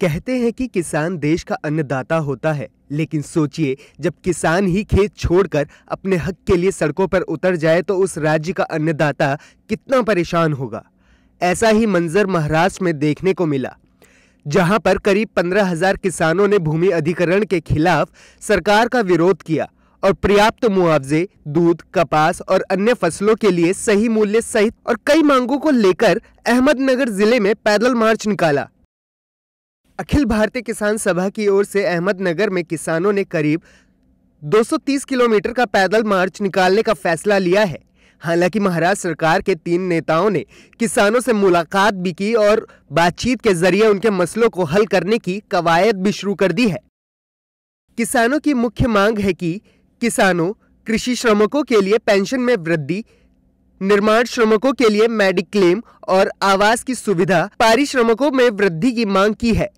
कहते हैं कि किसान देश का अन्नदाता होता है लेकिन सोचिए जब किसान ही खेत छोड़कर अपने हक के लिए सड़कों पर उतर जाए तो उस राज्य का अन्नदाता कितना परेशान होगा ऐसा ही मंजर महाराष्ट्र में देखने को मिला जहां पर करीब पंद्रह हजार किसानों ने भूमि अधिकरण के खिलाफ सरकार का विरोध किया और पर्याप्त मुआवजे दूध कपास और अन्य फसलों के लिए सही मूल्य सहित और कई मांगों को लेकर अहमदनगर जिले में पैदल मार्च निकाला अखिल भारतीय किसान सभा की ओर से अहमदनगर में किसानों ने करीब 230 किलोमीटर का पैदल मार्च निकालने का फैसला लिया है हालांकि महाराष्ट्र सरकार के तीन नेताओं ने किसानों से मुलाकात भी की और बातचीत के जरिए उनके मसलों को हल करने की कवायद भी शुरू कर दी है किसानों की मुख्य मांग है कि किसानों कृषि श्रमिकों के लिए पेंशन में वृद्धि निर्माण श्रमिकों के लिए मेडिक्लेम और आवास की सुविधा पारिश्रमिकों में वृद्धि की मांग की है